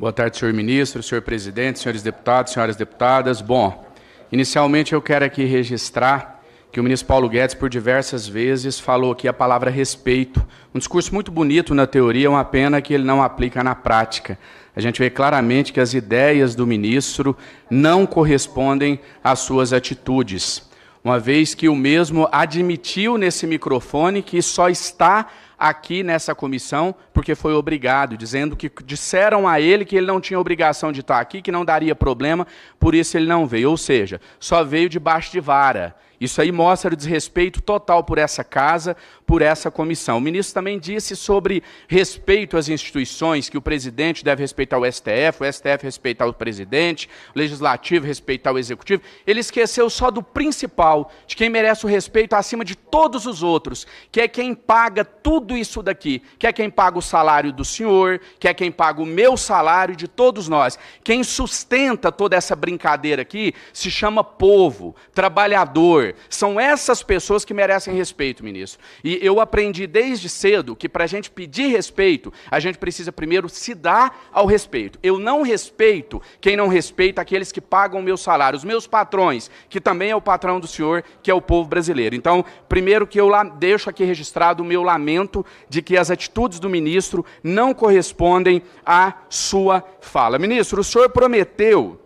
Boa tarde, senhor ministro, senhor presidente, senhores deputados, senhoras deputadas. Bom, inicialmente eu quero aqui registrar que o ministro Paulo Guedes, por diversas vezes, falou aqui a palavra respeito. Um discurso muito bonito na teoria, uma pena que ele não aplica na prática. A gente vê claramente que as ideias do ministro não correspondem às suas atitudes, uma vez que o mesmo admitiu nesse microfone que só está aqui nessa comissão porque foi obrigado, dizendo que disseram a ele que ele não tinha obrigação de estar aqui, que não daria problema, por isso ele não veio. Ou seja, só veio debaixo de vara. Isso aí mostra o desrespeito total por essa casa, por essa comissão. O ministro também disse sobre respeito às instituições, que o presidente deve respeitar o STF, o STF respeitar o presidente, o legislativo respeitar o executivo. Ele esqueceu só do principal, de quem merece o respeito acima de todos os outros, que é quem paga tudo isso daqui, que é quem paga o salário do senhor, que é quem paga o meu salário de todos nós. Quem sustenta toda essa brincadeira aqui se chama povo, trabalhador são essas pessoas que merecem respeito, ministro. E eu aprendi desde cedo que para a gente pedir respeito, a gente precisa primeiro se dar ao respeito. Eu não respeito quem não respeita aqueles que pagam o meu salário, os meus patrões, que também é o patrão do senhor, que é o povo brasileiro. Então, primeiro que eu deixo aqui registrado o meu lamento de que as atitudes do ministro não correspondem à sua fala. Ministro, o senhor prometeu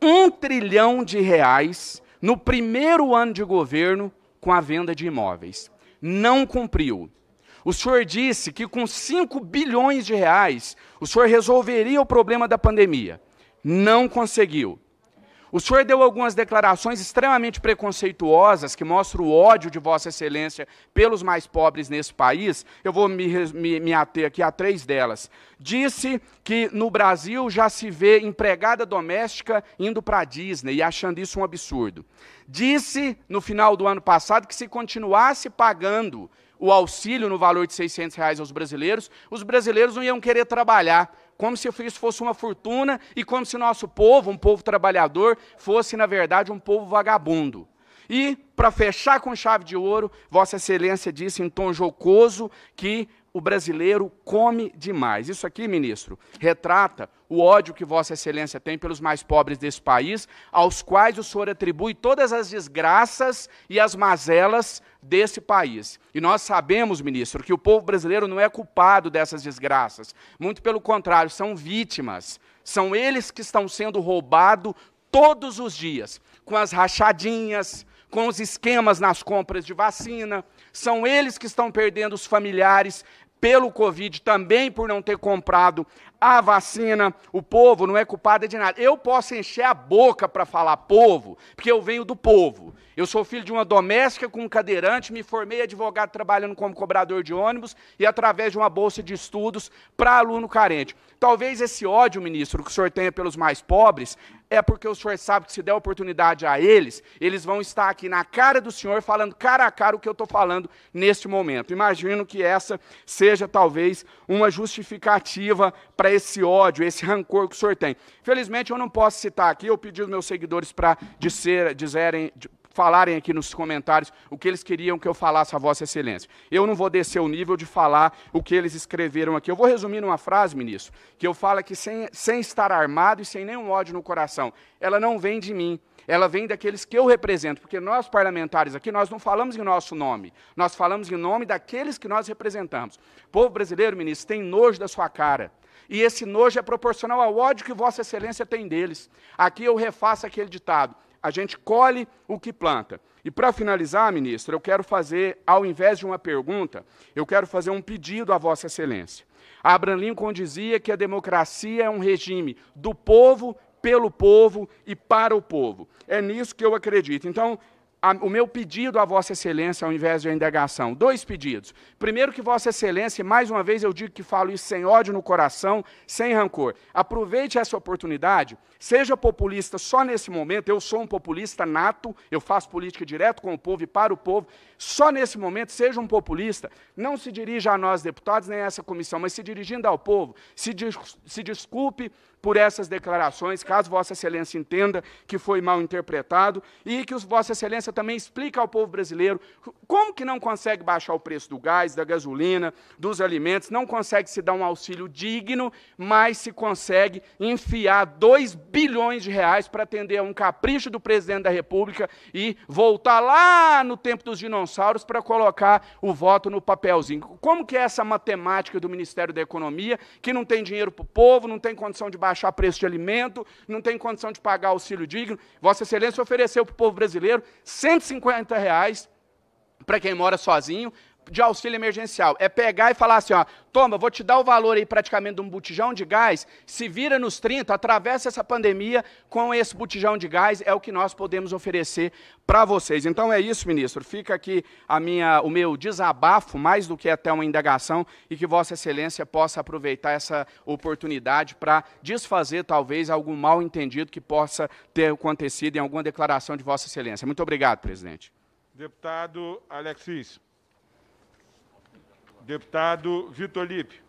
um trilhão de reais no primeiro ano de governo com a venda de imóveis. Não cumpriu. O senhor disse que com 5 bilhões de reais o senhor resolveria o problema da pandemia. Não conseguiu. O senhor deu algumas declarações extremamente preconceituosas que mostram o ódio de Vossa Excelência pelos mais pobres nesse país. Eu vou me, me, me, ater aqui a três delas. Disse que no Brasil já se vê empregada doméstica indo para a Disney e achando isso um absurdo. Disse no final do ano passado que se continuasse pagando o auxílio no valor de 600 reais aos brasileiros, os brasileiros não iam querer trabalhar, como se isso fosse uma fortuna e como se nosso povo, um povo trabalhador, fosse, na verdade, um povo vagabundo. E, para fechar com chave de ouro, Vossa Excelência disse em tom jocoso que o brasileiro come demais. Isso aqui, ministro, retrata o ódio que Vossa Excelência tem pelos mais pobres desse país, aos quais o senhor atribui todas as desgraças e as mazelas desse país. E nós sabemos, ministro, que o povo brasileiro não é culpado dessas desgraças. Muito pelo contrário, são vítimas. São eles que estão sendo roubados todos os dias com as rachadinhas, com os esquemas nas compras de vacina, são eles que estão perdendo os familiares pelo Covid, também por não ter comprado a vacina. O povo não é culpado de nada. Eu posso encher a boca para falar povo, porque eu venho do povo. Eu sou filho de uma doméstica com um cadeirante, me formei advogado trabalhando como cobrador de ônibus e através de uma bolsa de estudos para aluno carente. Talvez esse ódio, ministro, que o senhor tenha pelos mais pobres, é porque o senhor sabe que se der oportunidade a eles, eles vão estar aqui na cara do senhor falando cara a cara o que eu estou falando neste momento. Imagino que essa seja talvez uma justificativa para esse ódio, esse rancor que o senhor tem. Felizmente eu não posso citar aqui, eu pedi aos meus seguidores para dizerem, falarem aqui nos comentários o que eles queriam que eu falasse a Vossa Excelência. Eu não vou descer o nível de falar o que eles escreveram aqui. Eu vou resumir numa frase, ministro, que eu falo que sem, sem estar armado e sem nenhum ódio no coração. Ela não vem de mim, ela vem daqueles que eu represento, porque nós parlamentares aqui, nós não falamos em nosso nome, nós falamos em nome daqueles que nós representamos. O povo brasileiro, ministro, tem nojo da sua cara. E esse nojo é proporcional ao ódio que Vossa Excelência tem deles. Aqui eu refaço aquele ditado a gente colhe o que planta. E para finalizar, ministro, eu quero fazer, ao invés de uma pergunta, eu quero fazer um pedido à Vossa Excelência. Abraham Lincoln dizia que a democracia é um regime do povo, pelo povo e para o povo. É nisso que eu acredito. Então, o meu pedido a Vossa Excelência ao invés de indagação. Dois pedidos. Primeiro, que Vossa Excelência, mais uma vez eu digo que falo isso sem ódio no coração, sem rancor. Aproveite essa oportunidade, seja populista só nesse momento. Eu sou um populista nato, eu faço política direto com o povo e para o povo. Só nesse momento, seja um populista. Não se dirija a nós, deputados, nem a essa comissão, mas se dirigindo ao povo, se, dis se desculpe por essas declarações, caso Vossa Excelência entenda que foi mal interpretado, e que Vossa Excelência também explique ao povo brasileiro como que não consegue baixar o preço do gás, da gasolina, dos alimentos, não consegue se dar um auxílio digno, mas se consegue enfiar 2 bilhões de reais para atender a um capricho do presidente da República e voltar lá no tempo dos dinossauros para colocar o voto no papelzinho. Como que é essa matemática do Ministério da Economia, que não tem dinheiro para o povo, não tem condição de baixar baixar preço de alimento, não tem condição de pagar auxílio digno. Vossa Excelência ofereceu para o povo brasileiro 150 reais para quem mora sozinho, de auxílio emergencial. É pegar e falar assim, ó, toma, vou te dar o valor aí praticamente de um botijão de gás, se vira nos 30, atravessa essa pandemia com esse botijão de gás, é o que nós podemos oferecer para vocês. Então é isso, ministro. Fica aqui a minha, o meu desabafo, mais do que até uma indagação, e que vossa excelência possa aproveitar essa oportunidade para desfazer talvez algum mal entendido que possa ter acontecido em alguma declaração de vossa excelência. Muito obrigado, presidente. Deputado Alexis. Deputado Vitor Lipe.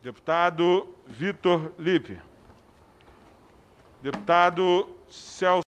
Deputado Vitor Lipe. Deputado Celso.